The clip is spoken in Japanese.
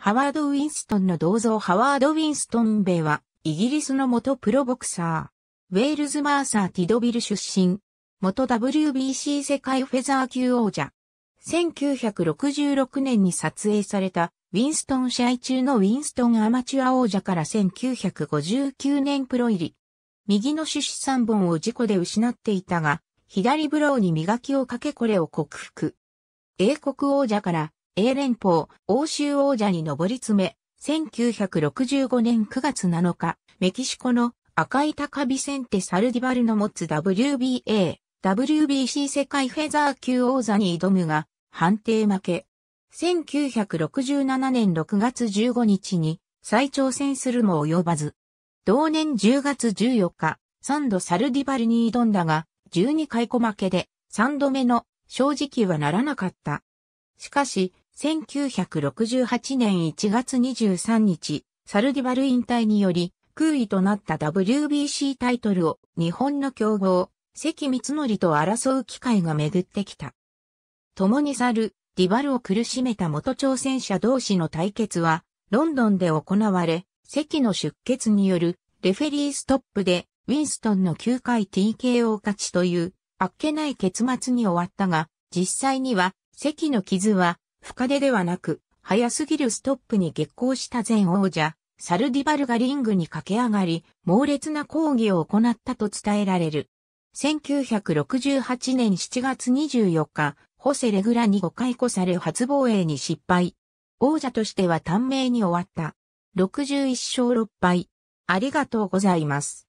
ハワード・ウィンストンの銅像ハワード・ウィンストン米は、イギリスの元プロボクサー。ウェールズ・マーサー・ティドビル出身。元 WBC 世界フェザー級王者。1966年に撮影された、ウィンストン試合中のウィンストンアマチュア王者から1959年プロ入り。右の手指3本を事故で失っていたが、左ブローに磨きをかけこれを克服。英国王者から英連邦、欧州王者に上り詰め、1965年9月7日、メキシコの赤い高ビセンテ・サルディバルの持つ WBA、WBC 世界フェザー級王座に挑むが、判定負け。1967年6月15日に再挑戦するも及ばず。同年10月14日、3度サルディバルに挑んだが、12回小負けで3度目の正直はならなかった。しかし、1968年1月23日、サルディバル引退により、空位となった WBC タイトルを日本の強豪、関光則と争う機会が巡ってきた。共に去る、ディバルを苦しめた元挑戦者同士の対決は、ロンドンで行われ、関の出血によるレフェリーストップで、ウィンストンの9回 TKO 勝ちという、あっけない結末に終わったが、実際には、関の傷は深手ではなく、早すぎるストップに激行した前王者、サルディバルがリングに駆け上がり、猛烈な抗議を行ったと伝えられる。1968年7月24日、ホセレグラに誤解雇され初防衛に失敗。王者としては短命に終わった。61勝6敗。ありがとうございます。